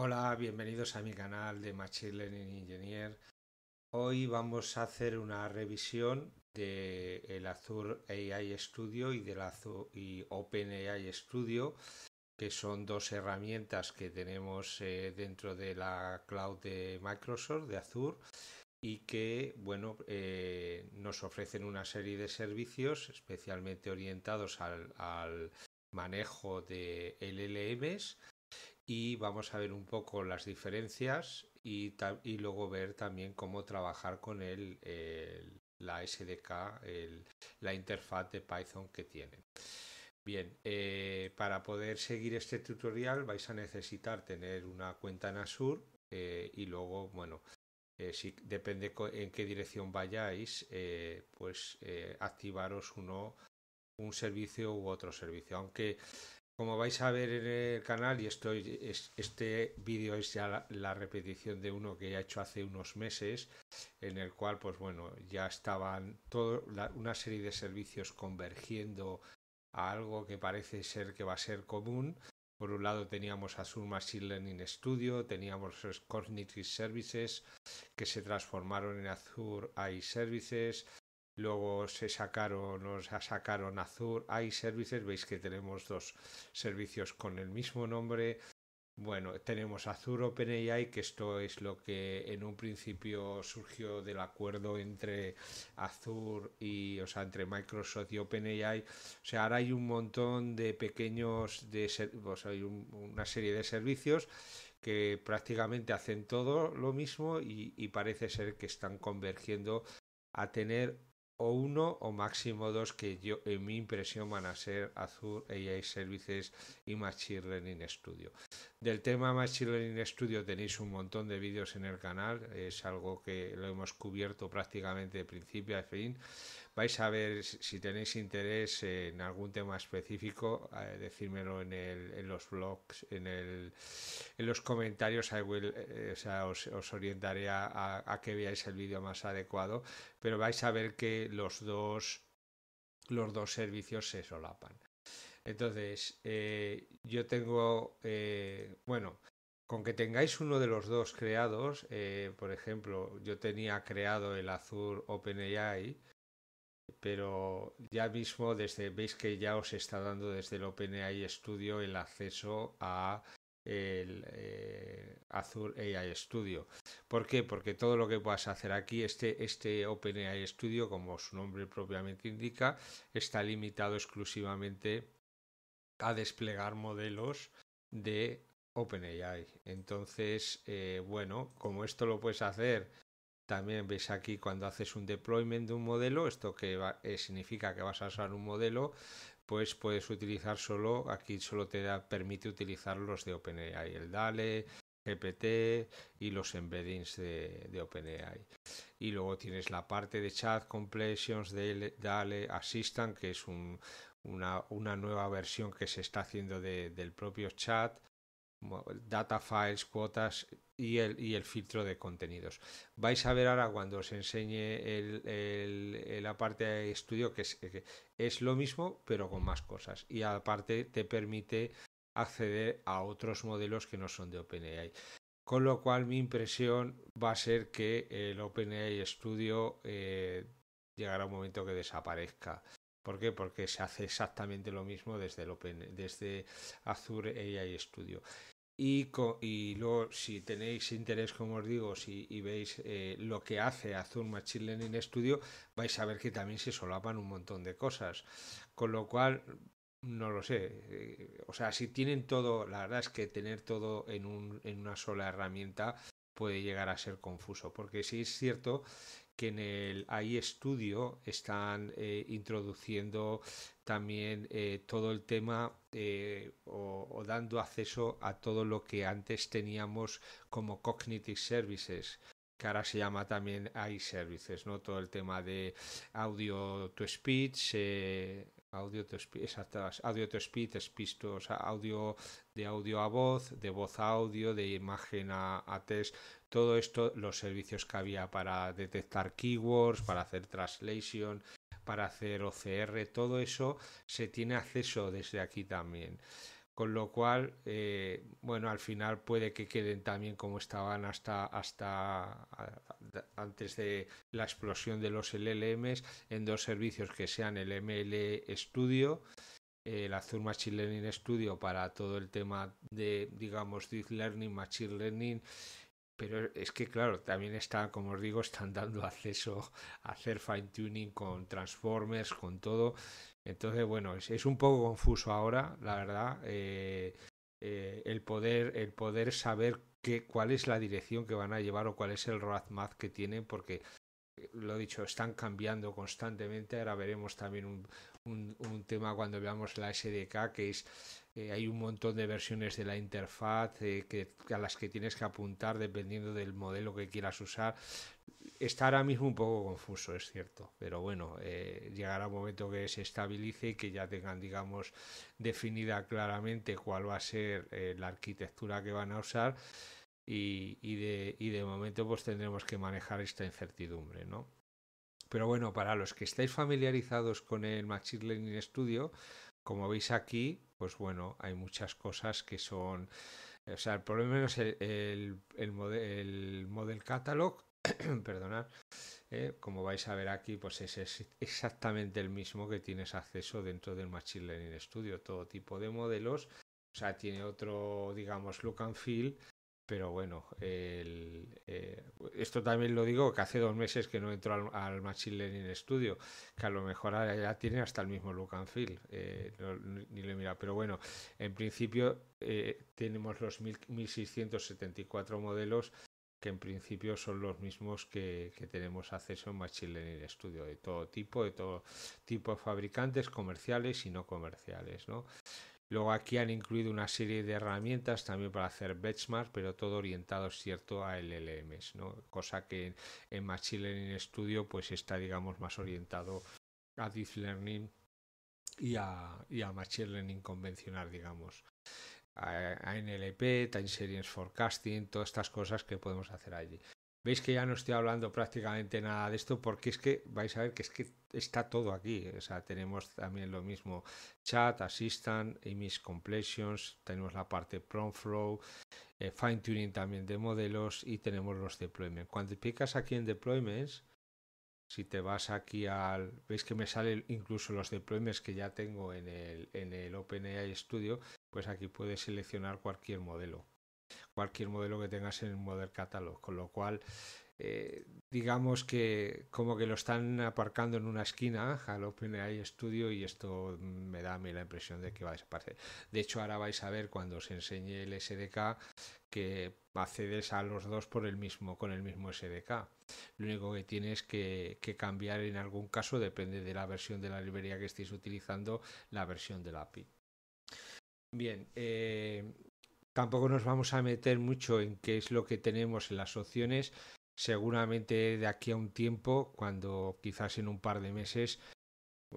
Hola, bienvenidos a mi canal de Machine Learning Engineer. Hoy vamos a hacer una revisión del el Azure AI Studio y del y OpenAI Studio, que son dos herramientas que tenemos eh, dentro de la cloud de Microsoft, de Azure, y que bueno, eh, nos ofrecen una serie de servicios especialmente orientados al manejo de LLMs y vamos a ver un poco las diferencias y, luego ver también cómo trabajar con el, la SDK, la interfaz de Python que tiene Bien, eh, para poder seguir este tutorial vais a necesitar tener una cuenta en Azure eh, y luego, bueno, eh, si depende en qué dirección vayáis, pues activaros uno, un servicio u otro servicio. Aunque como vais a ver en el canal, y estoy, este vídeo es ya la, repetición de uno que he hecho hace unos meses, en el cual, pues bueno, ya estaban toda una serie de servicios convergiendo a algo que parece ser que va a ser común. Por un lado teníamos Azure Machine Learning Studio, teníamos Cognitive Services que se transformaron en Azure AI Services, luego se sacaron, nos sacaron Azure, hay services, veis que tenemos dos servicios con el mismo nombre. Bueno, tenemos Azure OpenAI, que esto es lo que en un principio surgió del acuerdo entre Azure y, o sea, entre Microsoft y OpenAI. O sea, ahora hay un montón de pequeños, de, o hay una serie de servicios que prácticamente hacen todo lo mismo y, y parece ser que están convergiendo a tener o uno o máximo dos que yo en mi impresión van a ser Azure AI Services y Machine Learning Studio. Del tema Machine Learning Studio tenéis un montón de vídeos en el canal, es algo que lo hemos cubierto prácticamente de principio a fin vais a ver si tenéis interés en algún tema específico, eh, decírmelo en, los blogs, en, los comentarios, eh, os, orientaré a, que veáis el vídeo más adecuado, pero vais a ver que los dos, los dos servicios se solapan. Entonces, eh, yo tengo, bueno, con que tengáis uno de los dos creados, por ejemplo, yo tenía creado el Azure OpenAI, pero ya mismo desde veis que ya os está dando desde el OpenAI Studio el acceso a el eh, Azure AI Studio. ¿Por qué? Porque todo lo que puedas hacer aquí, este, este OpenAI Studio, como su nombre propiamente indica, está limitado exclusivamente a desplegar modelos de OpenAI. Entonces, eh, bueno, como esto lo puedes hacer también ves aquí cuando haces un deployment de un modelo, esto que eh, significa que vas a usar un modelo, pues puedes utilizar solo, aquí solo te permite utilizar los de OpenAI, el DALE, GPT y los embeddings de, OpenAI. Y luego tienes la parte de chat completions de DALE Assistant, que es una, nueva versión que se está haciendo del propio chat, data files, cuotas y el, filtro de contenidos. Vais a ver ahora cuando os enseñe la parte de estudio que es, es, lo mismo pero con más cosas y aparte te permite acceder a otros modelos que no son de OpenAI. Con lo cual mi impresión va a ser que el OpenAI Studio eh, llegará un momento que desaparezca. ¿Por qué? Porque se hace exactamente lo mismo desde, el desde Azure AI Studio. Y, y luego, si tenéis interés, como os digo, si y veis eh, lo que hace Azul Machine Learning Studio, vais a ver que también se solapan un montón de cosas. Con lo cual, no lo sé. Eh, o sea, si tienen todo, la verdad es que tener todo en, un, en una sola herramienta puede llegar a ser confuso. Porque si es cierto que en el iStudio están eh, introduciendo también eh, todo el tema eh, o, dando acceso a todo lo que antes teníamos como Cognitive Services que ahora se llama también services ¿no? Todo el tema de audio to speech, audio to speech, audio to speech, audio de audio a voz, de voz a audio, de imagen a, a test, todo esto, los servicios que había para detectar keywords, para hacer translation, para hacer OCR, todo eso se tiene acceso desde aquí también. Con lo cual, eh, bueno, al final puede que queden también como estaban hasta, hasta antes de la explosión de los LLMs en dos servicios que sean el ML Studio el Azure Machine Learning Studio para todo el tema de, digamos, Deep Learning, Machine Learning pero es que, claro, también está, como os digo, están dando acceso a hacer fine tuning con transformers, con todo. Entonces, bueno, es, un poco confuso ahora, la verdad, eh, eh, el, poder, el poder saber qué cuál es la dirección que van a llevar o cuál es el roadmap que tienen, porque eh, lo he dicho, están cambiando constantemente. Ahora veremos también un, un tema cuando veamos la SDK, que es eh, hay un montón de versiones de la interfaz eh, que, a las que tienes que apuntar dependiendo del modelo que quieras usar. Está ahora mismo un poco confuso, es cierto, pero bueno, eh, llegará un momento que se estabilice y que ya tengan, digamos, definida claramente cuál va a ser la arquitectura que van a usar. Y, de, y de momento pues tendremos que manejar esta incertidumbre, ¿no? Pero bueno, para los que estáis familiarizados con el Machine Learning Studio, como veis aquí, pues bueno, hay muchas cosas que son... O sea, el problema es el, model, catalog, perdonad, eh, como vais a ver aquí, pues es, es, exactamente el mismo que tienes acceso dentro del Machine Learning Studio, todo tipo de modelos, o sea, tiene otro, digamos, look and feel, pero bueno, eh, esto también lo digo que hace dos meses que no entro al, Machine Learning Studio, que a lo mejor ya tiene hasta el mismo look and feel, eh, ni lo mira Pero bueno, en principio eh, tenemos los 1674 modelos que en principio son los mismos que, que tenemos acceso en Machine Learning Studio, de todo tipo, de todo tipo de fabricantes, comerciales y no comerciales, ¿no? Luego aquí han incluido una serie de herramientas también para hacer benchmark, pero todo orientado, cierto, a LLMs, ¿no? Cosa que en Machine Learning Studio pues está, digamos, más orientado a Deep Learning y a, Machine Learning convencional, digamos. a NLP, Time Series Forecasting, todas estas cosas que podemos hacer allí. Veis que ya no estoy hablando prácticamente nada de esto porque es que vais a ver que es que está todo aquí. O sea, tenemos también lo mismo chat, assistant, image completions, tenemos la parte prompt flow, eh, fine tuning también de modelos y tenemos los deployments. Cuando picas aquí en deployments, si te vas aquí al... Veis que me salen incluso los deployments que ya tengo en el, en el OpenAI Studio, pues aquí puedes seleccionar cualquier modelo cualquier modelo que tengas en el Model Catalog, con lo cual eh, digamos que como que lo están aparcando en una esquina al OpenAI Studio y esto me da a mí la impresión de que va a desaparecer. De hecho, ahora vais a ver cuando os enseñe el SDK que accedes a los dos por el mismo, con el mismo SDK. Lo único que tienes que, cambiar en algún caso, depende de la versión de la librería que estéis utilizando, la versión del API. Bien, eh, Tampoco nos vamos a meter mucho en qué es lo que tenemos en las opciones. Seguramente de aquí a un tiempo, cuando quizás en un par de meses,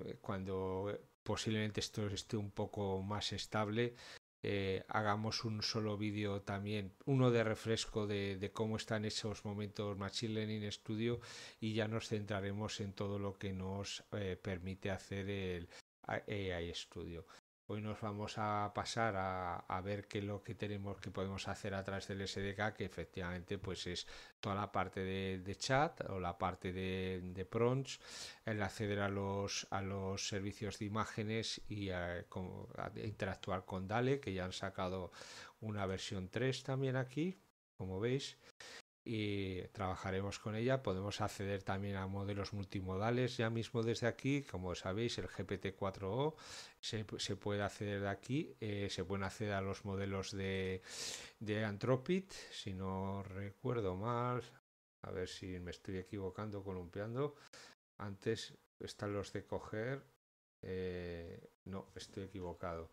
eh, cuando eh, posiblemente esto esté un poco más estable, eh, hagamos un solo vídeo también, uno de refresco de, cómo están esos momentos Machine Learning Studio y ya nos centraremos en todo lo que nos permite hacer el AI Studio. Hoy nos vamos a pasar a, ver qué es lo que tenemos que podemos hacer atrás del SDK, que efectivamente pues es toda la parte de, chat o la parte de, de prompts, el acceder a los, a los servicios de imágenes y interactuar con DALE, que ya han sacado una versión 3 también aquí, como veis y trabajaremos con ella. Podemos acceder también a modelos multimodales ya mismo desde aquí, como sabéis, el GPT-4O se, puede acceder de aquí, eh, se pueden acceder a los modelos de, de si no recuerdo mal, a ver si me estoy equivocando, columpiando. Antes están los de coger. Eh, no, estoy equivocado.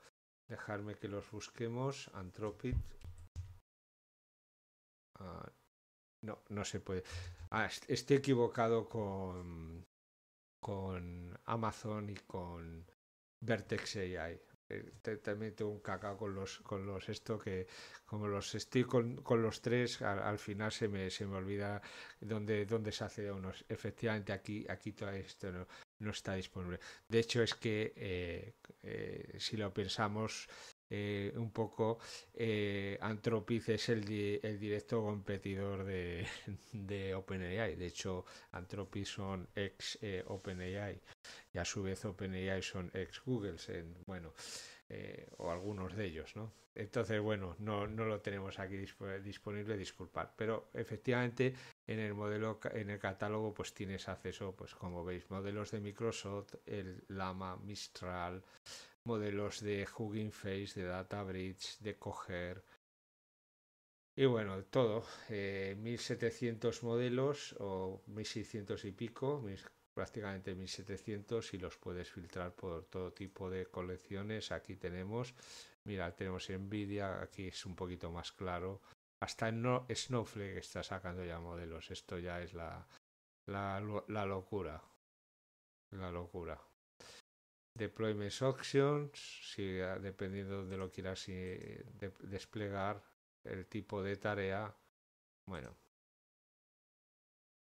Dejarme que los busquemos. Anthropic. Ah, no, no se puede. Ah, estoy equivocado con, con Amazon y con Vertex AI. Eh, también tengo un cacao con los con los esto que como los estoy con, los tres al, final se me, se me olvida dónde, dónde se hace unos efectivamente aquí aquí todo esto no, no está disponible de hecho es que eh, eh, si lo pensamos eh, un poco eh, es el, directo competidor de, de, OpenAI. De hecho, Anthropic son ex eh, OpenAI y a su vez OpenAI son ex Google. Bueno, eh, o algunos de ellos, ¿no? Entonces, bueno, no, no lo tenemos aquí disponible, disculpad. Pero efectivamente, en el modelo, en el catálogo, pues tienes acceso, pues como veis, modelos de Microsoft, el Lama, Mistral, modelos de Hugging Face, de DataBridge, de Coger. Y bueno, todo, 1700 eh, modelos o 1600 y pico, prácticamente 1700 y los puedes filtrar por todo tipo de colecciones. Aquí tenemos, mira, tenemos Nvidia, aquí es un poquito más claro. Hasta no, Snowflake está sacando ya modelos, esto ya es la, la locura. La locura deployments options, si ah, dependiendo de lo quieras si desplegar, el tipo de tarea. Bueno,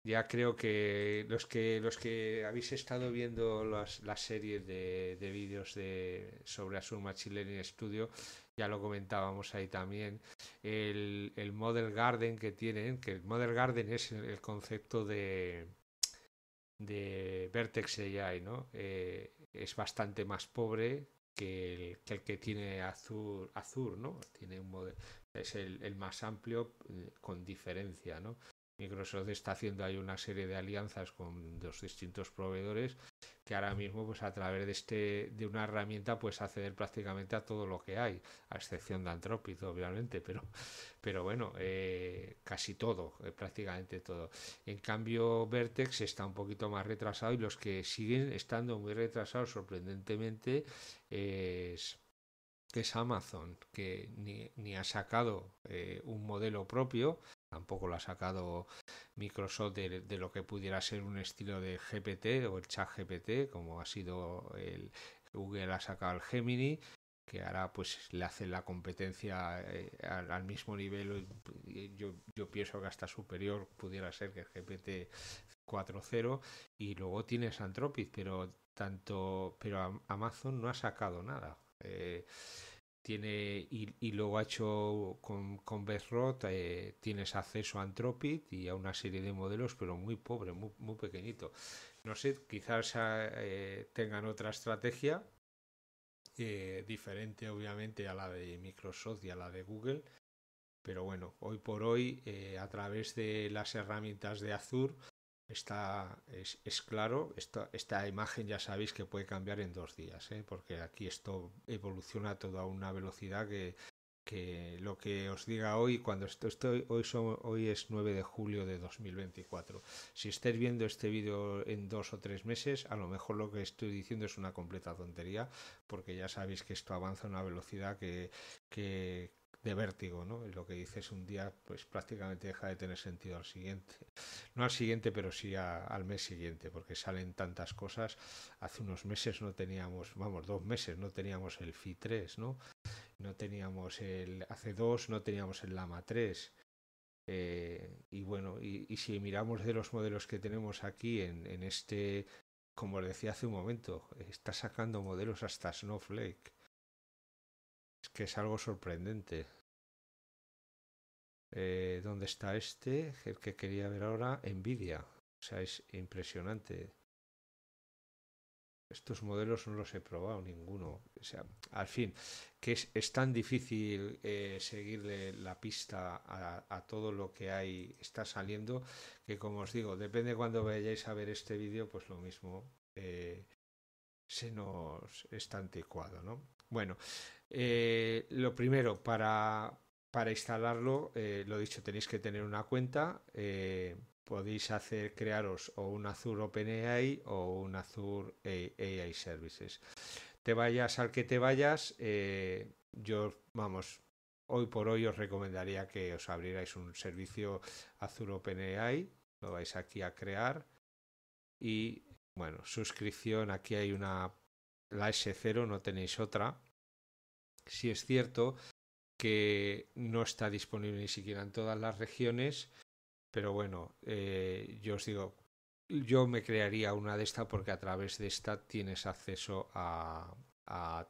ya creo que los que los que habéis estado viendo las, las series de, de vídeos de sobre Asuma learning Studio, ya lo comentábamos ahí también, el, el Model Garden que tienen, que el Model Garden es el, concepto de de Vertex AI, ¿no? Eh, es bastante más pobre que el que, tiene Azur, Azur, ¿no? Tiene un es el, el, más amplio eh, con diferencia, ¿no? Microsoft está haciendo ahí una serie de alianzas con los distintos proveedores que ahora mismo pues a través de este de una herramienta pues acceder prácticamente a todo lo que hay a excepción de Anthropic obviamente pero pero bueno eh, casi todo eh, prácticamente todo en cambio Vertex está un poquito más retrasado y los que siguen estando muy retrasados sorprendentemente es es Amazon, que ni, ha sacado eh, un modelo propio, tampoco lo ha sacado Microsoft de, lo que pudiera ser un estilo de GPT o el chat GPT, como ha sido el Google ha sacado el Gemini, que ahora pues le hace la competencia eh, al, mismo nivel, yo, pienso que hasta superior pudiera ser que el GPT 4.0 y luego tienes Anthropic, pero tanto pero Amazon no ha sacado nada. Eh, tiene y, luego ha hecho con, con eh, tienes acceso a Anthropic y a una serie de modelos, pero muy pobre, muy, muy pequeñito. No sé, quizás eh, tengan otra estrategia eh, diferente, obviamente, a la de Microsoft y a la de Google. Pero bueno, hoy por hoy, a través de las herramientas de Azure, está, es, claro, esta, esta, imagen ya sabéis que puede cambiar en dos días, ¿eh? porque aquí esto evoluciona todo a una velocidad que, que lo que os diga hoy, cuando esto estoy, hoy, hoy es 9 de julio de 2024. Si estáis viendo este vídeo en dos o tres meses, a lo mejor lo que estoy diciendo es una completa tontería, porque ya sabéis que esto avanza a una velocidad que, que, de vértigo, ¿no? Lo que dices un día, pues prácticamente deja de tener sentido al siguiente. No al siguiente, pero sí al mes siguiente, porque salen tantas cosas. Hace unos meses no teníamos, vamos, dos meses no teníamos el FI 3, ¿no? No teníamos el, hace dos no teníamos el LAMA 3. Eh, y bueno, y, si miramos de los modelos que tenemos aquí en, en este, como le decía hace un momento, está sacando modelos hasta Snowflake que es algo sorprendente. Eh, ¿Dónde está este? El que quería ver ahora, envidia. O sea, es impresionante. Estos modelos no los he probado ninguno. O sea, al fin, que es, tan difícil eh, seguirle la pista a, todo lo que hay, está saliendo, que como os digo, depende cuando vayáis a ver este vídeo, pues lo mismo eh, se nos está anticuado, ¿no? Bueno, eh, lo primero, para, instalarlo, eh, lo dicho, tenéis que tener una cuenta. Eh, podéis hacer crearos o un Azure OpenAI o un Azure AI Services. Te vayas al que te vayas, yo, vamos, hoy por hoy os recomendaría que os abrierais un servicio Azure OpenAI. Lo vais aquí a crear. Y bueno, suscripción, aquí hay una la S0 no tenéis otra. Si es cierto que no está disponible ni siquiera en todas las regiones, pero bueno, eh, yo os digo, yo me crearía una de esta porque a través de esta tienes acceso a,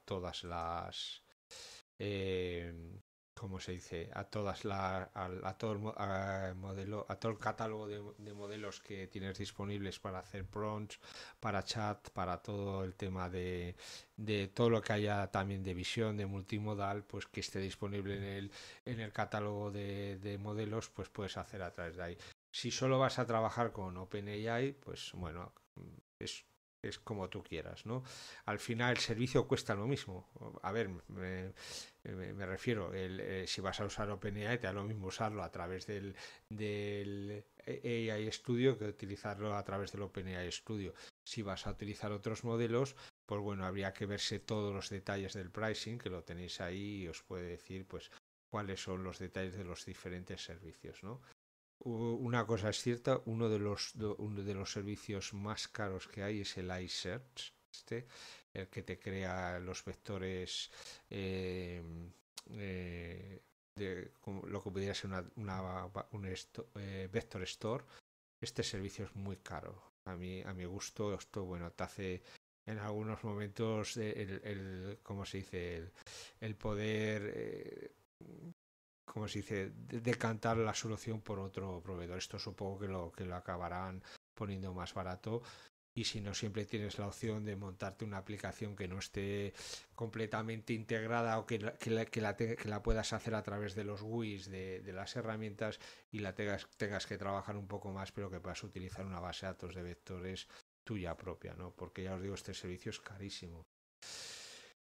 todas las eh, como se dice? A todas la, a, todo el modelo, a todo el catálogo de, modelos que tienes disponibles para hacer prompts, para chat, para todo el tema de, de todo lo que haya también de visión, de multimodal, pues que esté disponible en el, en el catálogo de, de modelos, pues puedes hacer a través de ahí. Si solo vas a trabajar con OpenAI, pues bueno, es es como tú quieras, ¿no? Al final el servicio cuesta lo mismo. A ver, me, refiero, eh, si vas a usar OpenAI te da lo mismo usarlo a través del, del AI Studio que utilizarlo a través del OpenAI Studio. Si vas a utilizar otros modelos, pues bueno, habría que verse todos los detalles del pricing, que lo tenéis ahí y os puede decir pues cuáles son los detalles de los diferentes servicios, ¿no? Una cosa es cierta, uno de los, uno de los servicios más caros que hay es el iSearch, este, el que te crea los vectores eh, eh, de lo que pudiera ser una, un eh, vector store. Este servicio es muy caro. A mí, a mi gusto, esto bueno, te hace en algunos momentos el, el ¿cómo se dice? El, el poder como dice, decantar la solución por otro proveedor. Esto supongo que lo, que lo acabarán poniendo más barato. Y si no, siempre tienes la opción de montarte una aplicación que no esté completamente integrada o que la, que que la, puedas hacer a través de los GUIs, de, de, las herramientas, y la tengas, tengas que trabajar un poco más, pero que puedas utilizar una base de datos de vectores tuya propia, ¿no? Porque ya os digo, este servicio es carísimo.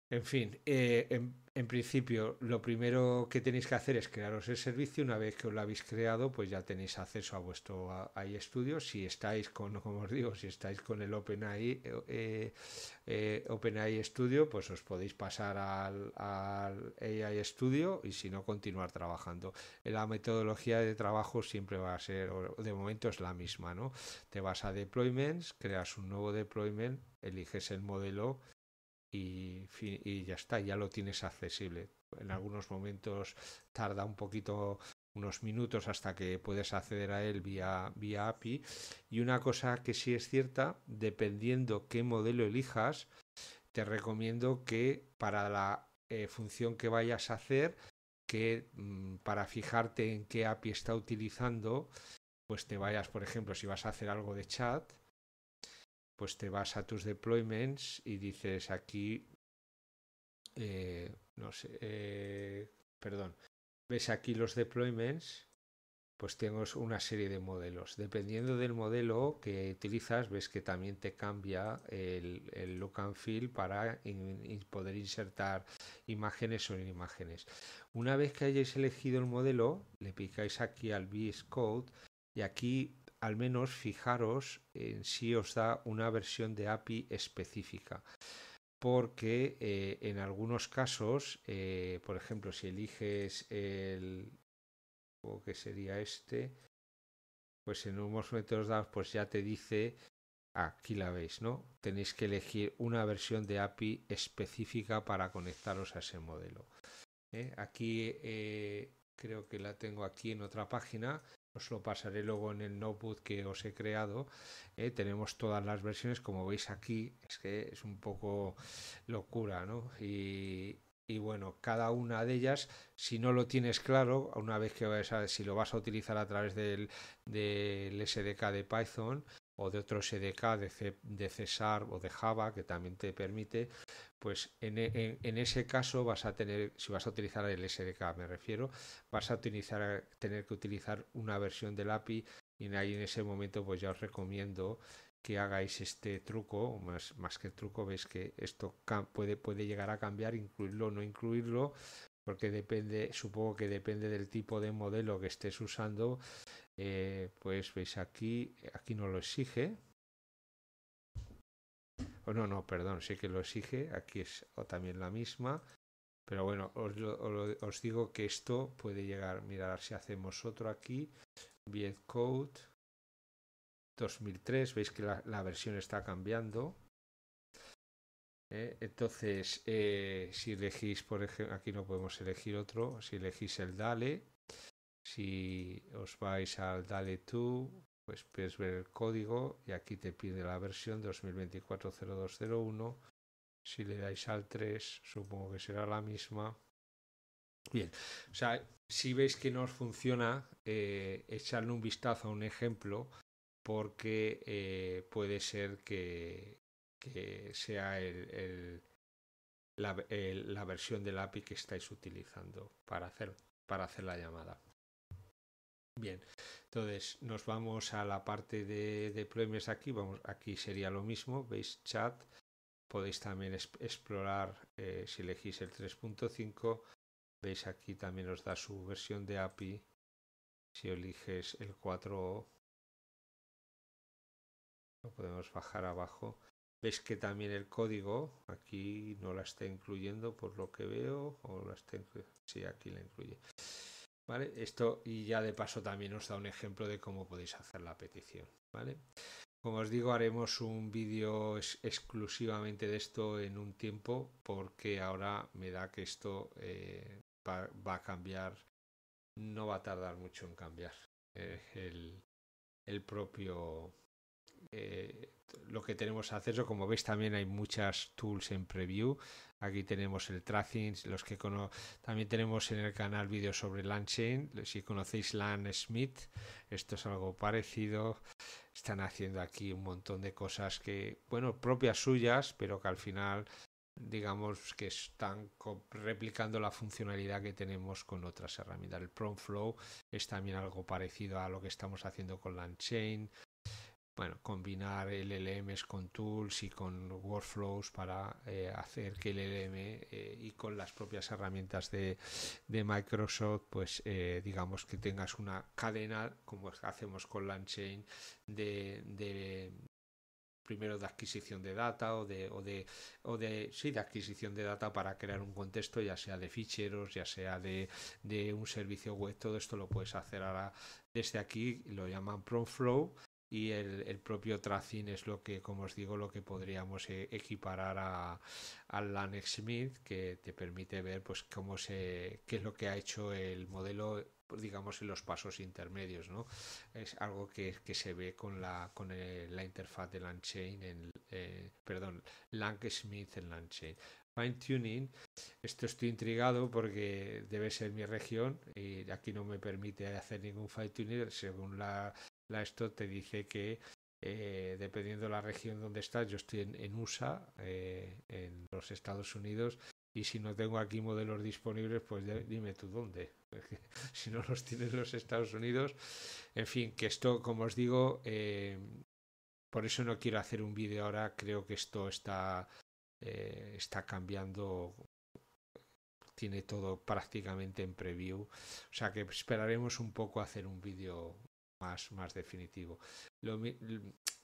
En fin, eh, en, principio lo primero que tenéis que hacer es crearos el servicio. Una vez que os lo habéis creado, pues ya tenéis acceso a vuestro iStudio. Si estáis con, como os digo, si estáis con el OpenAI, eh, eh Studio, pues os podéis pasar al, al, AI Studio y si no, continuar trabajando. La metodología de trabajo siempre va a ser, de momento es la misma, ¿no? Te vas a deployments, creas un nuevo deployment, eliges el modelo y, ya está, ya lo tienes accesible. En algunos momentos tarda un poquito unos minutos hasta que puedes acceder a él vía, vía API. Y una cosa que sí es cierta, dependiendo qué modelo elijas, te recomiendo que para la eh, función que vayas a hacer, que mm, para fijarte en qué API está utilizando, pues te vayas, por ejemplo, si vas a hacer algo de chat, pues te vas a tus deployments y dices aquí, eh, no sé, eh, perdón, ves aquí los deployments, pues tengo una serie de modelos. Dependiendo del modelo que utilizas, ves que también te cambia el, look and feel para poder insertar imágenes o imágenes. Una vez que hayáis elegido el modelo, le picáis aquí al VS Code y aquí al menos fijaros en si os da una versión de API específica. Porque eh, en algunos casos, eh, por ejemplo, si eliges el. que sería este, pues en unos métodos dados, pues ya te dice. Aquí la veis, ¿no? Tenéis que elegir una versión de API específica para conectaros a ese modelo. ¿eh? Aquí creo que la tengo aquí en otra página os lo pasaré luego en el notebook que os he creado. ¿eh? tenemos todas las versiones, como veis aquí, es que es un poco locura, ¿no? Y, bueno, cada una de ellas, si no lo tienes claro, una vez que a, si lo vas a utilizar a través del SDK de Python, o de otro SDK de, C, o de Java que también te permite, pues e, en, ese caso vas a tener, si vas a utilizar el SDK me refiero, vas a utilizar, tener que utilizar una versión del API y ahí en ese momento pues ya os recomiendo que hagáis este truco, más, que truco, veis que esto puede, puede llegar a cambiar, incluirlo o no incluirlo, porque depende, supongo que depende del tipo de modelo que estés usando, eh, pues veis aquí, aquí no lo exige. O no, no, perdón, sé que lo exige, aquí es o también la misma. Pero bueno, os, digo que esto puede llegar, mirar si hacemos otro aquí, Vietcode 2003, veis que la versión está cambiando. ¿eh? entonces, eh, si elegís, por ejemplo, aquí no podemos elegir otro, si elegís el DALE, si os vais al DALE tú pues puedes ver el código y aquí te pide la versión 2024.0201. Si le dais al 3, supongo que será la misma. Bien, o sea, si veis que no os funciona, eh, echarle un vistazo a un ejemplo porque eh, puede ser que, que sea el, la, la, versión del API que estáis utilizando para hacer, para hacer la llamada. Bien, entonces nos vamos a la parte de deployments aquí. Vamos, aquí sería lo mismo, veis chat. Podéis también explorar eh, si elegís el 3.5. Veis aquí también os da su versión de API. Si eliges el 4, lo podemos bajar abajo es que también el código aquí no la está incluyendo por lo que veo, o la está Sí, aquí la incluye. ¿Vale? Esto, y ya de paso también os da un ejemplo de cómo podéis hacer la petición. ¿Vale? Como os digo, haremos un vídeo exclusivamente de esto en un tiempo, porque ahora me da que esto eh, va, a cambiar, no va a tardar mucho en cambiar eh, el propio lo que tenemos acceso. Como veis también hay muchas tools en preview. Aquí tenemos el tracing, los que cono también tenemos en el canal vídeos sobre chain Si conocéis land Smith, esto es algo parecido. Están haciendo aquí un montón de cosas que, bueno, propias suyas, pero que al final digamos que están replicando la funcionalidad que tenemos con otras herramientas. El flow es también algo parecido a lo que estamos haciendo con LandChain, bueno, combinar LLMs con tools y con workflows para eh, hacer que el LLM eh, y con las propias herramientas de, Microsoft, pues eh, digamos que tengas una cadena, como hacemos con LandChain, de, de primero de adquisición de data o de, o de, o de, sí, de adquisición de data para crear un contexto, ya sea de ficheros, ya sea de, de un servicio web, todo esto lo puedes hacer ahora desde aquí, lo llaman ProFlow y el, propio tracing es lo que, como os digo, lo que podríamos eh, equiparar a, al Lanex Smith, que te permite ver pues cómo se, qué es lo que ha hecho el modelo pues, digamos en los pasos intermedios no es algo que, se ve con la con la interfaz de Langchain en eh, perdón smith en fine tuning esto estoy intrigado porque debe ser mi región y aquí no me permite hacer ningún fine tuning según la la esto te dice que eh, dependiendo de la región donde estás, yo estoy en, USA, eh, en los Estados Unidos, y si no tengo aquí modelos disponibles, pues dime tú dónde. si no los tienes los Estados Unidos, en fin, que esto, como os digo, eh, por eso no quiero hacer un vídeo ahora, creo que esto está, está cambiando tiene todo prácticamente en preview. O sea que esperaremos un poco a hacer un vídeo más, más definitivo. Lo,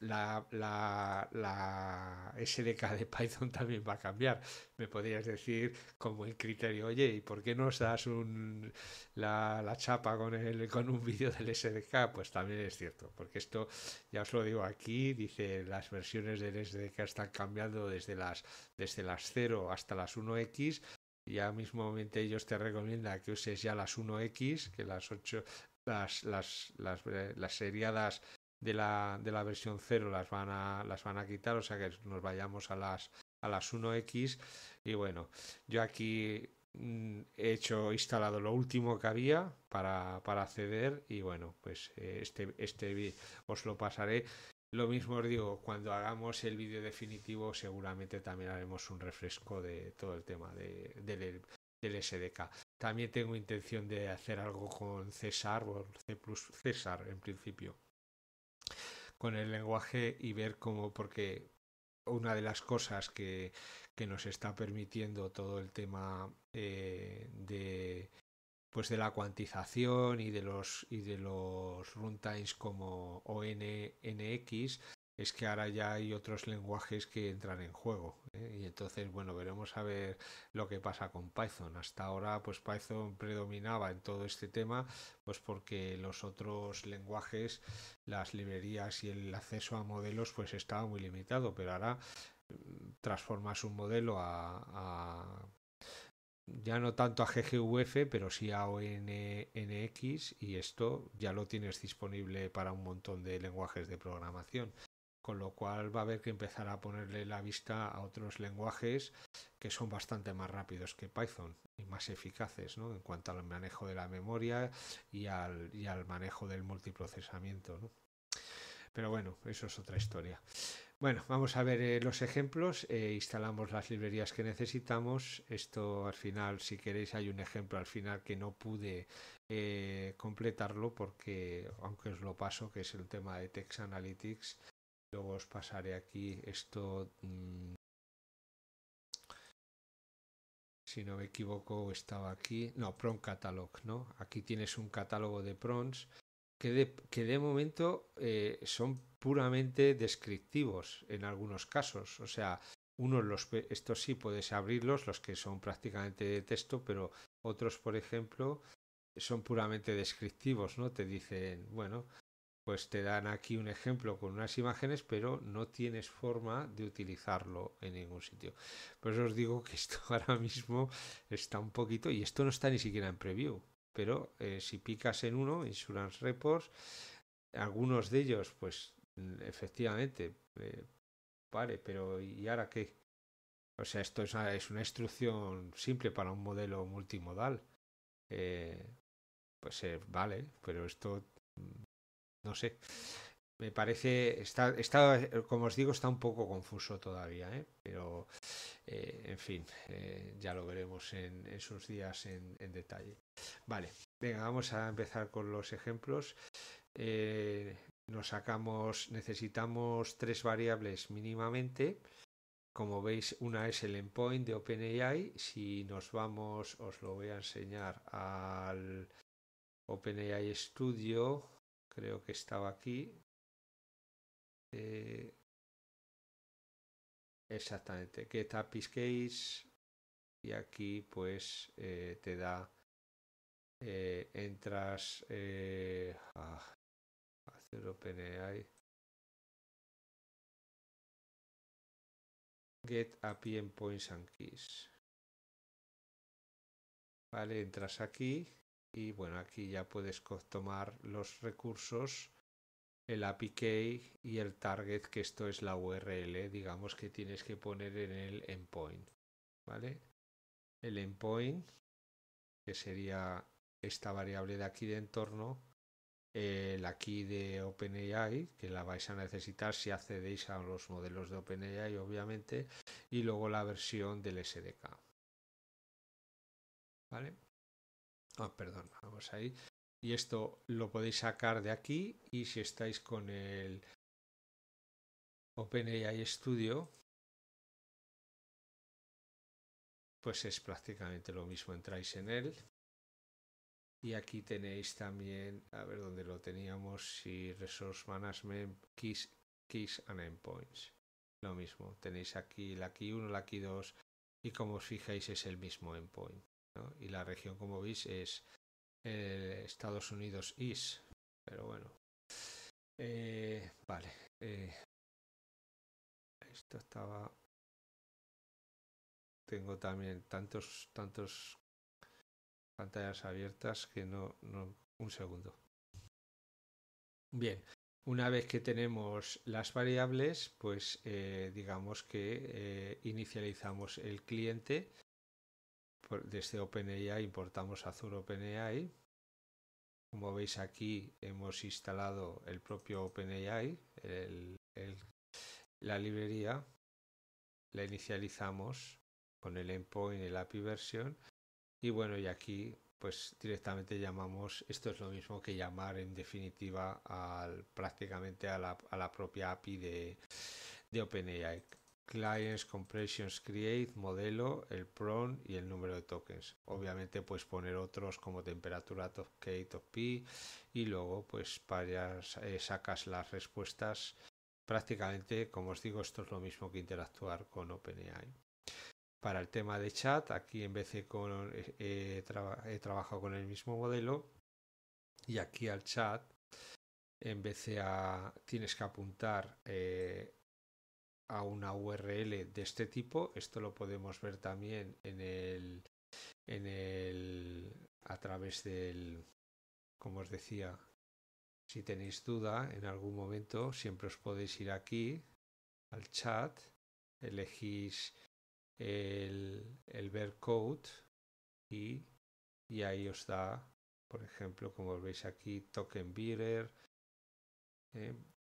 la, la, la, SDK de Python también va a cambiar. Me podrías decir como el criterio, oye, ¿y por qué os das un, la, la, chapa con, el, con un vídeo del SDK? Pues también es cierto, porque esto, ya os lo digo aquí, dice las versiones del SDK están cambiando desde las, desde las 0 hasta las 1X, y mismo momento ellos te recomiendan que uses ya las 1X, que las 8, las, las, eh, las, seriadas de la, de la versión 0 las van, a, las van a quitar, o sea que nos vayamos a las, a las 1X. Y bueno, yo aquí mm, he hecho instalado lo último que había para, para acceder y bueno pues eh, este este os lo pasaré lo mismo os digo cuando hagamos el vídeo definitivo seguramente también haremos un refresco de todo el tema de, del SDK también tengo intención de hacer algo con César o C César en principio. Con el lenguaje y ver cómo, porque una de las cosas que, que nos está permitiendo todo el tema eh, de pues de la cuantización y de los y de los runtimes como ONNX es que ahora ya hay otros lenguajes que entran en juego. ¿eh? Y entonces, bueno, veremos a ver lo que pasa con Python. Hasta ahora, pues Python predominaba en todo este tema, pues porque los otros lenguajes, las librerías y el acceso a modelos, pues estaba muy limitado. Pero ahora mm, transformas un modelo a, a ya no tanto a GGUF, pero sí a ONNX y esto ya lo tienes disponible para un montón de lenguajes de programación con lo cual va a haber que empezar a ponerle la vista a otros lenguajes que son bastante más rápidos que Python y más eficaces ¿no? en cuanto al manejo de la memoria y al, manejo del multiprocesamiento. Pero bueno, eso es otra historia. Bueno, vamos a ver eh, los ejemplos. Eh, instalamos las librerías que necesitamos. Esto al final, si queréis, hay un ejemplo al final que no pude eh, completarlo porque, aunque os lo paso, que es el tema de Text Analytics, Luego os pasaré aquí esto. Mm, si no me equivoco, estaba aquí. No, Pron Catalog, ¿no? Aquí tienes un catálogo de prons que de, que de momento eh, son puramente descriptivos en algunos casos. O sea, unos los estos sí puedes abrirlos, los que son prácticamente de texto, pero otros, por ejemplo, son puramente descriptivos, ¿no? Te dicen, bueno, pues te dan aquí un ejemplo con unas imágenes, pero no tienes forma de utilizarlo en ningún sitio. Por eso os digo que esto ahora mismo está un poquito, y esto no está ni siquiera en preview, pero eh, si picas en uno, Insurance Reports, algunos de ellos, pues mm, efectivamente, eh, vale, pero ¿y ahora qué? O sea, esto es una, instrucción simple para un modelo multimodal. Eh, pues vale, pero esto mm, no sé. Me parece, está, como os digo, está un poco confuso todavía, ¿eh? pero eh, en fin, eh, ya lo veremos en, esos días en, en, detalle. Vale, venga, vamos a empezar con los ejemplos. nos sacamos, necesitamos tres variables mínimamente. Como veis, una es el endpoint de OpenAI. Si nos vamos, os lo voy a enseñar al OpenAI Studio creo que estaba aquí. Eh, exactamente, que tapis case y aquí pues eh, te da eh, entras eh, a ah, hacer OpenAI get API endpoints and keys vale entras aquí y bueno aquí ya puedes tomar los recursos el API key y el target que esto es la URL digamos que tienes que poner en el endpoint vale el endpoint que sería esta variable de aquí de entorno el aquí de OpenAI, que la vais a necesitar si accedéis a los modelos de OpenAI, obviamente, y luego la versión del SDK. ¿Vale? Ah, perdón, vamos ahí. Y esto lo podéis sacar de aquí y si estáis con el OpenAI Studio, pues es prácticamente lo mismo. Entráis en él y aquí tenéis también, a ver dónde lo teníamos, si Resource Management, Keys, and Endpoints. Lo mismo, tenéis aquí la Key 1, la Key 2 y como os fijáis es el mismo endpoint. Y la región, como veis, es eh, Estados Unidos IS. Pero bueno. Eh, vale. Eh. esto estaba... Tengo también tantos, tantos pantallas abiertas que no, Un segundo. Bien. Una vez que tenemos las variables, pues digamos que inicializamos el cliente desde este OpenAI importamos Azure OpenAI. Como veis aquí hemos instalado el propio OpenAI, la librería, la inicializamos con el endpoint, el API version y bueno, y aquí pues directamente llamamos, esto es lo mismo que llamar en definitiva al, prácticamente a la, propia API de, de OpenAI clients compressions create, modelo, el PRON y el número de tokens. Obviamente puedes poner otros como temperatura top K, top P y luego pues para, eh, sacas las respuestas prácticamente, como os digo, esto es lo mismo que interactuar con OpenAI. Para el tema de chat, aquí en vez de con, eh, eh, he trabajado con el mismo modelo y aquí al chat en vez de a, tienes que apuntar a una URL de este tipo. Esto lo podemos ver también en el, en el a través del, como os decía, si tenéis duda en algún momento, siempre os podéis ir aquí al chat, elegís el, el ver code y, y ahí os da, por ejemplo, como veis aquí, token bearer,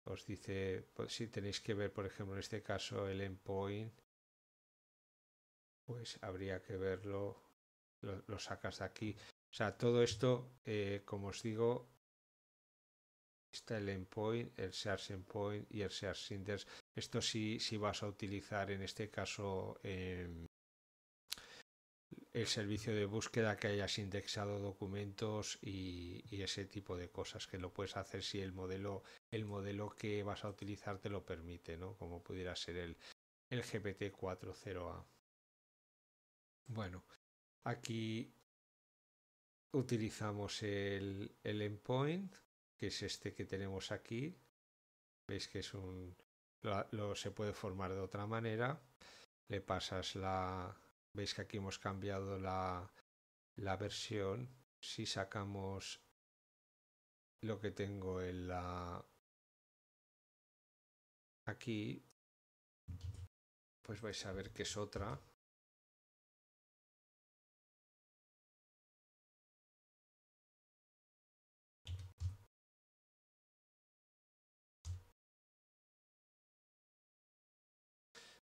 os dice, pues, si tenéis que ver, por ejemplo, en este caso el endpoint, pues habría que verlo, lo, sacas de aquí. O sea, todo esto, eh, como os digo, está el endpoint, el search endpoint y el search index. Esto sí, si vas a utilizar en este caso eh, el servicio de búsqueda que hayas indexado documentos y, ese tipo de cosas que lo puedes hacer si el modelo el modelo que vas a utilizar te lo permite no como pudiera ser el GPT 40A bueno aquí utilizamos el, el endpoint que es este que tenemos aquí veis que es un lo se puede formar de otra manera le pasas la, Veis que aquí hemos cambiado la, la versión. Si sacamos lo que tengo en la... Aquí, pues vais a ver que es otra.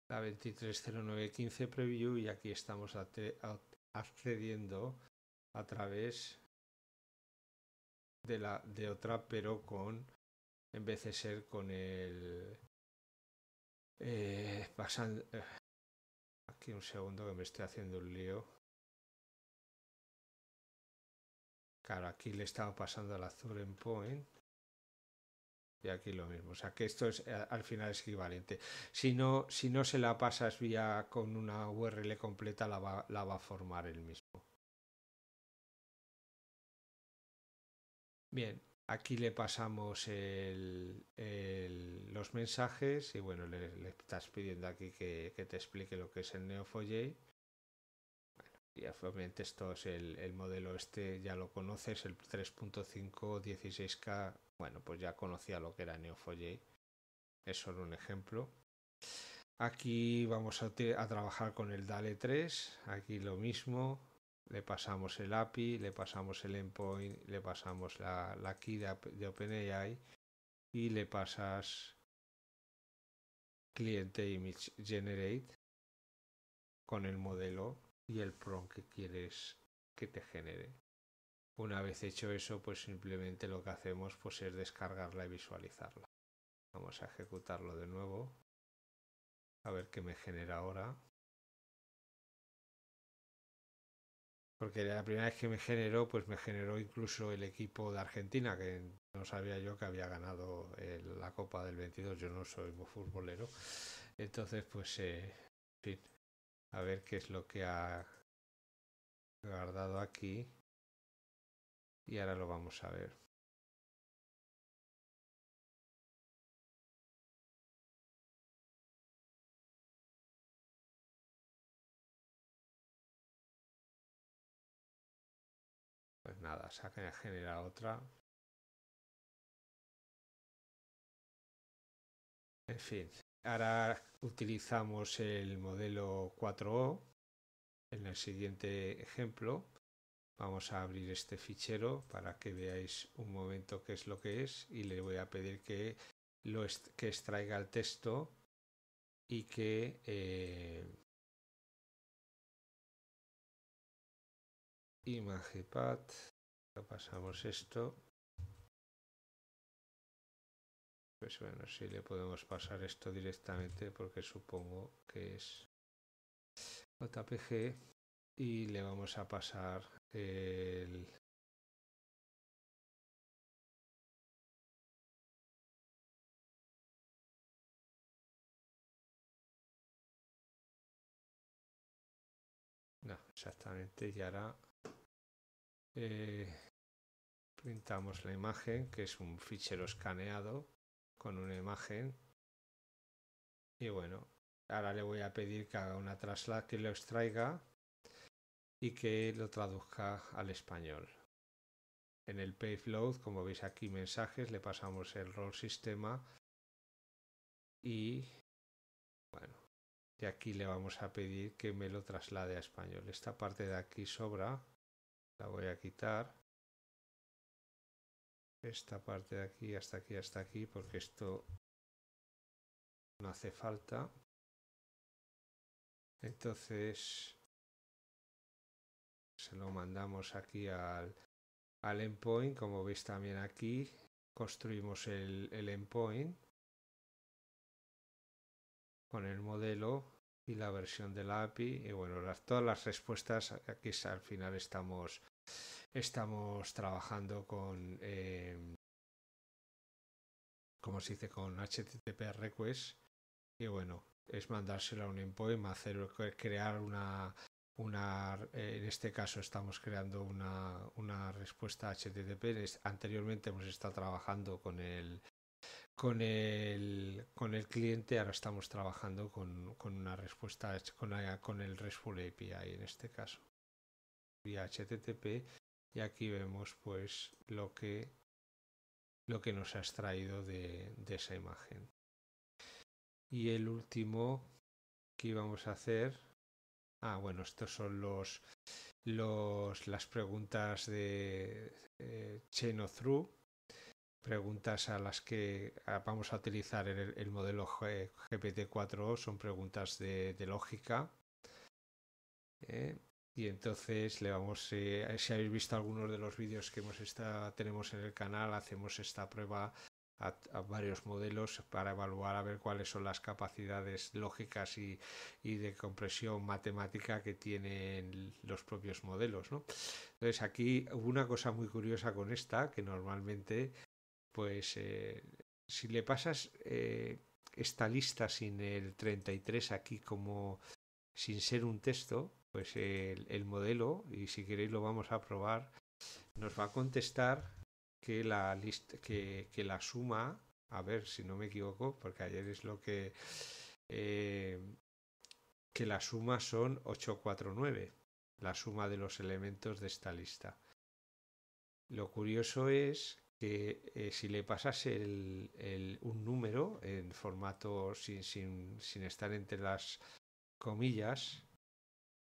la 230915 preview y aquí estamos accediendo a través de la de otra pero con en vez de ser con el eh, pasando eh, aquí un segundo que me estoy haciendo un lío claro aquí le estaba pasando al azul en point y aquí lo mismo, o sea que esto es eh, al final es equivalente. Si no, si no se la pasas vía con una URL completa, la va, la va a formar el mismo. Bien, aquí le pasamos el, los mensajes y bueno, le, estás pidiendo aquí que, te explique lo que es el neo y obviamente esto es el, el modelo este, ya lo conoces, el 3.5 16K bueno, pues ya conocía lo que era Neo4j. Es solo un ejemplo. Aquí vamos a, trabajar con el DALE 3. Aquí lo mismo. Le pasamos el API, le pasamos el endpoint, le pasamos la, key de, OpenAI y le pasas cliente image generate con el modelo y el prompt que quieres que te genere. Una vez hecho eso, pues simplemente lo que hacemos pues es descargarla y visualizarla. Vamos a ejecutarlo de nuevo. A ver qué me genera ahora. Porque la primera vez que me generó, pues me generó incluso el equipo de Argentina, que no sabía yo que había ganado eh, la Copa del 22. Yo no soy futbolero. Entonces, pues, eh, a ver qué es lo que ha guardado aquí y ahora lo vamos a ver. Pues nada, saca genera otra. En fin, ahora utilizamos el modelo 4O en el siguiente ejemplo Vamos a abrir este fichero para que veáis un momento qué es lo que es y le voy a pedir que, lo que extraiga el texto y que eh, imagepad pasamos esto pues bueno si le podemos pasar esto directamente porque supongo que es jpg y le vamos a pasar el, No, exactamente, y ahora eh, pintamos la imagen, que es un fichero escaneado con una imagen. Y bueno, ahora le voy a pedir que haga una traslación que lo extraiga y que lo traduzca al español. En el payload, como veis aquí mensajes, le pasamos el rol sistema y bueno, de aquí le vamos a pedir que me lo traslade a español. Esta parte de aquí sobra, la voy a quitar. Esta parte de aquí hasta aquí hasta aquí porque esto no hace falta. Entonces se lo mandamos aquí al, endpoint, como veis también aquí, construimos el, endpoint con el modelo y la versión de la API y bueno, las, todas las respuestas aquí al final estamos, estamos trabajando con, em, como se dice, con HTTP request y bueno, es mandárselo a un endpoint, hacer, crear una, eh, en este caso estamos creando una, respuesta HTTP. Anteriormente hemos estado trabajando con el, con el, cliente, ahora estamos trabajando con, con una respuesta con, eh, con el RESTful API en este caso. HTTP y aquí vemos pues lo que que nos ha extraído de, de esa imagen. Y el último que íbamos a hacer Ah, bueno, estos son los, las preguntas de eh, chain of through, preguntas a las que ah, vamos a utilizar el, modelo gpt 4 son preguntas de, lógica. Eh, y entonces le vamos, eh, si habéis visto algunos de los vídeos que tenemos en el canal, hacemos esta prueba a, varios modelos para evaluar a ver cuáles son las capacidades lógicas y, de compresión matemática que tienen los propios modelos. ¿no? Entonces aquí hubo una cosa muy curiosa con esta, que normalmente, pues eh, si le pasas eh, esta lista sin el 33 aquí como sin ser un texto, pues el, el modelo, y si queréis lo vamos a probar, nos va a contestar que la lista, que, la suma, a ver si no me equivoco, porque ayer es lo que eh, que la suma son 849, la suma de los elementos de esta lista. Lo curioso es que eh, si le pasase el, un número en formato sin, sin, estar entre las comillas,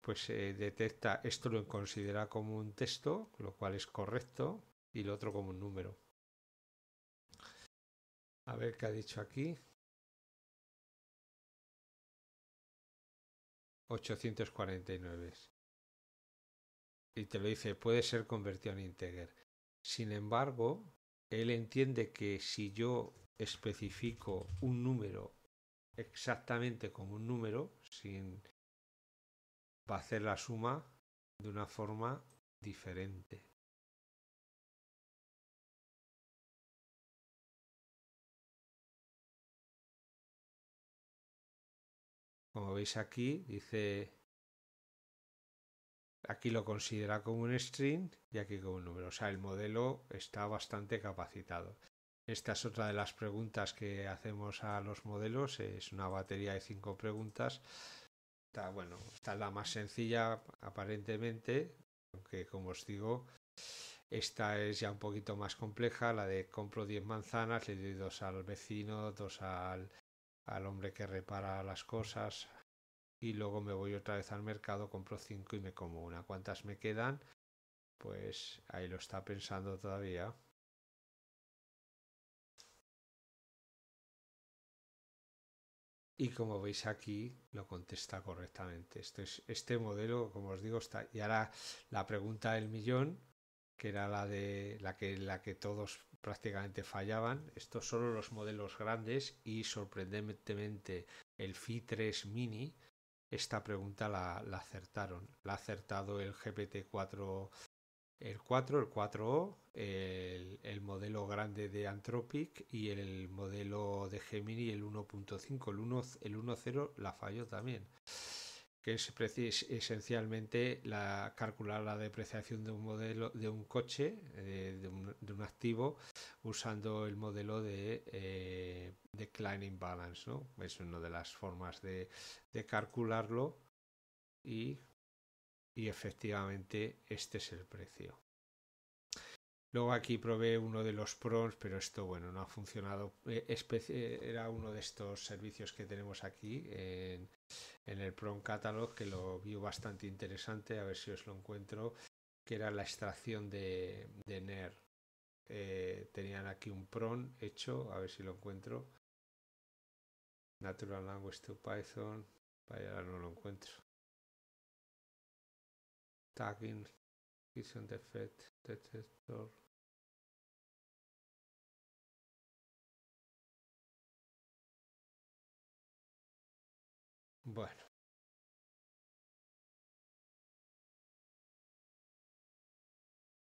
pues eh, detecta esto lo considera como un texto, lo cual es correcto, y el otro como un número. A ver qué ha dicho aquí. 849. Y te lo dice, puede ser convertido en integer. Sin embargo, él entiende que si yo especifico un número exactamente como un número, sin va a hacer la suma de una forma diferente. Como veis aquí, dice... Aquí lo considera como un string y aquí como un número. O sea, el modelo está bastante capacitado. Esta es otra de las preguntas que hacemos a los modelos. Es una batería de cinco preguntas. Está, bueno, está la más sencilla aparentemente, aunque como os digo, esta es ya un poquito más compleja, la de compro 10 manzanas, le doy dos al vecino, dos al al hombre que repara las cosas y luego me voy otra vez al mercado, compro cinco y me como una. ¿Cuántas me quedan? Pues ahí lo está pensando todavía. Y como veis aquí, lo contesta correctamente. Este, es, este modelo, como os digo, está. Y ahora la pregunta del millón, que era la de la que, la que todos prácticamente fallaban. Estos solo los modelos grandes y sorprendentemente el Fi 3 Mini, esta pregunta la, la, acertaron. La ha acertado el GPT-4, el 4, el 4O, el, modelo grande de Anthropic y el modelo de Gemini, el 1.5, el 1.0 el la falló también que es esencialmente la, calcular la depreciación de un modelo de un coche, eh, de, un, activo, usando el modelo de eh, declining balance, ¿no? Es una de las formas de, calcularlo y efectivamente este es el precio. Luego aquí probé uno de los PRONS, pero esto, bueno, no ha funcionado. Eh, eh, era uno de estos servicios que tenemos aquí en, el PRON Catalog, que lo vio bastante interesante, a ver si os lo encuentro, que era la extracción de, NER. Eh, tenían aquí un PRON hecho, a ver si lo encuentro. Natural Language to Python. Vaya, no lo encuentro. Tagging, Collision Defect Detector. Bueno.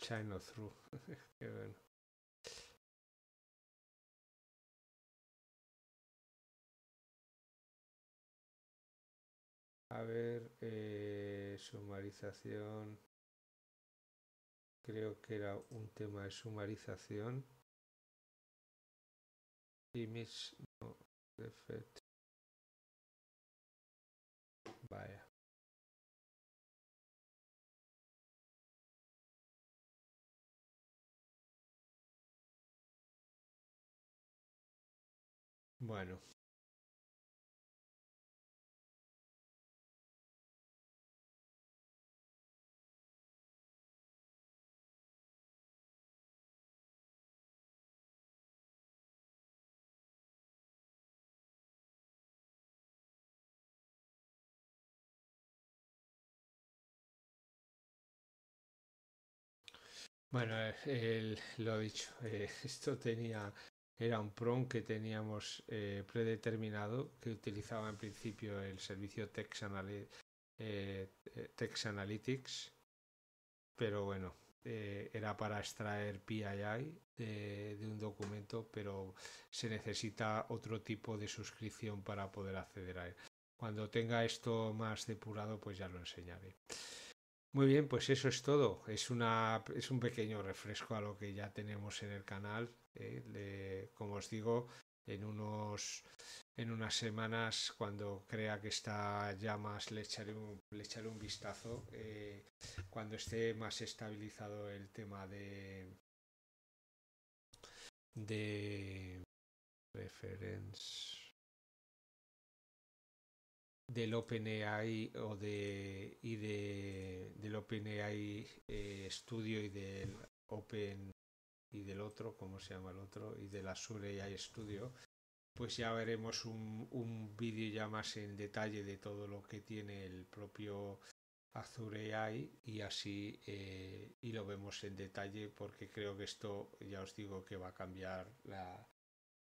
China Through. Qué bueno. A ver, eh, sumarización creo que era un tema de sumarización. y no, defect. Vaya. Bueno, Bueno, eh, lo lo dicho, eh, esto tenía, era un PROM que teníamos eh, predeterminado, que utilizaba en principio el servicio Text Analytics, pero bueno, era para extraer PII de un documento, pero se necesita otro tipo de suscripción para poder acceder a él. Cuando tenga esto más depurado, pues ya lo enseñaré. Muy bien, pues eso es todo. Es, una, es un pequeño refresco a lo que ya tenemos en el canal. Eh, como os digo, en, unos, en unas semanas, cuando crea que está ya más, le echaré un, le echaré un vistazo. Eh, cuando esté más estabilizado el tema de... de reference del OpenAI o de, y de, del OpenAI eh, Studio y del Open y del otro, ¿cómo se llama el otro? Y del Azure AI Studio, pues ya veremos un, un vídeo ya más en detalle de todo lo que tiene el propio Azure AI y así eh, y lo vemos en detalle porque creo que esto ya os digo que va a cambiar la,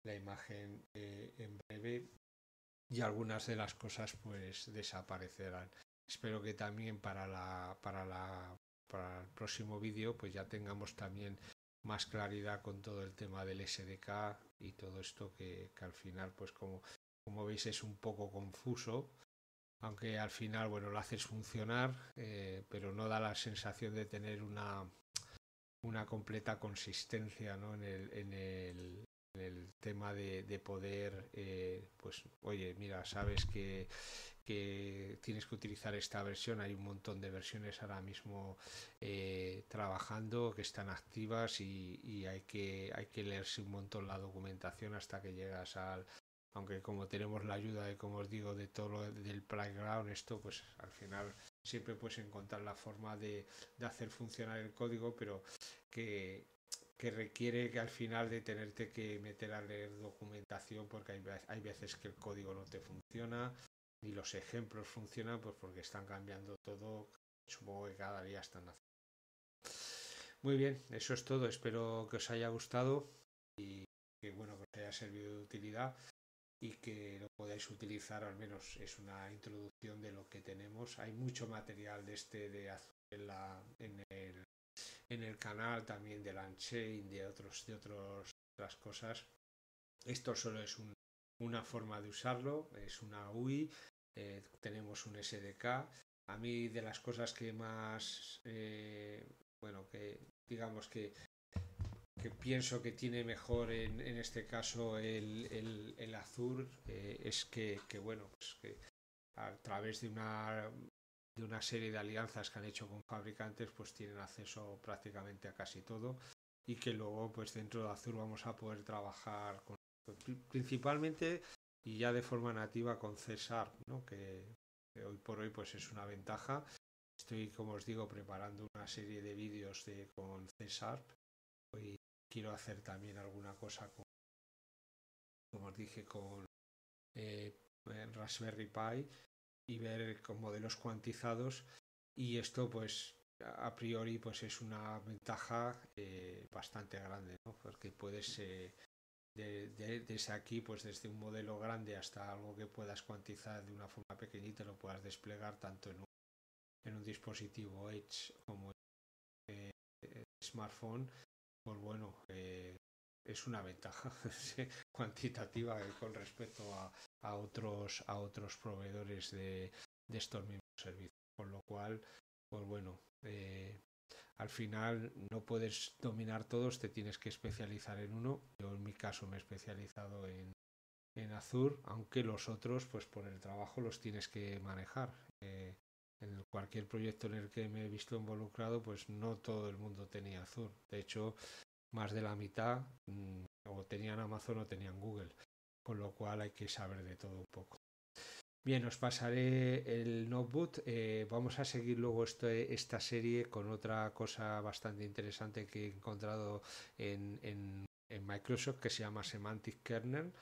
la imagen eh, en breve y algunas de las cosas pues desaparecerán. Espero que también para, la, para, la, para el próximo vídeo pues ya tengamos también más claridad con todo el tema del SDK y todo esto que, que al final pues como, como veis es un poco confuso aunque al final bueno lo haces funcionar eh, pero no da la sensación de tener una una completa consistencia ¿no? en, el, en, el, el tema de, poder, eh, pues, oye, mira, sabes que, que, tienes que utilizar esta versión, hay un montón de versiones ahora mismo eh, trabajando que están activas y, y, hay, que, hay que leerse un montón la documentación hasta que llegas al... Aunque como tenemos la ayuda de, como os digo, de todo lo del playground, esto pues al final siempre puedes encontrar la forma de, de hacer funcionar el código, pero que, que requiere que al final de tenerte que meter a leer documentación porque hay, hay veces que el código no te funciona ni los ejemplos funcionan pues porque están cambiando todo supongo que cada día están haciendo muy bien eso es todo espero que os haya gustado y que bueno que os haya servido de utilidad y que lo podáis utilizar al menos es una introducción de lo que tenemos hay mucho material de este de azul en, la, en el en el canal también de Unchained, de otros, de otros, otras cosas. Esto solo es una forma de usarlo, es una UI, eh, tenemos un SDK. A mí de las cosas que más, eh, bueno, que digamos que, que pienso que tiene mejor en, en este caso el, el, el Azure eh, es que, que, bueno, pues que a través de una de una serie de alianzas que han hecho con fabricantes, pues tienen acceso prácticamente a casi todo y que luego, pues dentro de Azure vamos a poder trabajar con, principalmente y ya de forma nativa con C ¿no? que, hoy por hoy pues es una ventaja. Estoy, como os digo, preparando una serie de vídeos de, con C y quiero hacer también alguna cosa con, como os dije, con eh, Raspberry Pi y ver con modelos cuantizados y esto pues a priori pues es una ventaja eh, bastante grande ¿no? porque puedes eh, de, desde aquí pues desde un modelo grande hasta algo que puedas cuantizar de una forma pequeñita lo puedas desplegar tanto en un, en un dispositivo Edge como en eh, smartphone pues bueno eh, es una ventaja cuantitativa eh, con respecto a, a otros, a otros proveedores de, estos mismos servicios. Con lo cual, pues bueno, eh, al final no puedes dominar todos, te tienes que especializar en uno. Yo en mi caso me he especializado en, en Azure, aunque los otros, pues por el trabajo los tienes que manejar. Eh, en cualquier proyecto en el que me he visto involucrado, pues no todo el mundo tenía Azure. De hecho, más de la mitad mm, o tenían Amazon o tenían Google con lo cual hay que saber de todo un poco. Bien, os pasaré el notebook. Eh, vamos a seguir luego esto esta serie con otra cosa bastante interesante que he encontrado en, en, Microsoft que se llama Semantic Kernel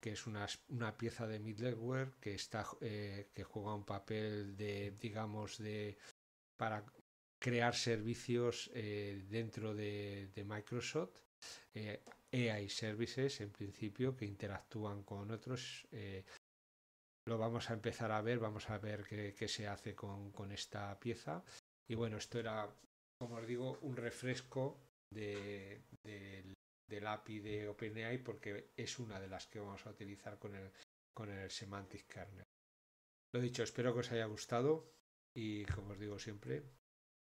que es una, una, pieza de middleware que está eh, que juega un papel de digamos de para crear servicios eh, dentro de, de, Microsoft eh, AI services en principio que interactúan con otros. Eh, lo vamos a empezar a ver, vamos a ver qué, se hace con, esta pieza. Y bueno, esto era, como os digo, un refresco de, del API de OpenAI porque es una de las que vamos a utilizar con el, con el Semantic Kernel. Lo dicho, espero que os haya gustado y como os digo siempre,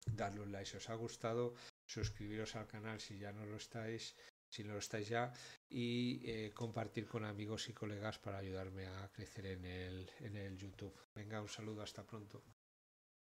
darle un like si os ha gustado, suscribiros al canal si ya no lo estáis, si no lo estáis ya, y eh, compartir con amigos y colegas para ayudarme a crecer en el, en el YouTube. Venga, un saludo, hasta pronto.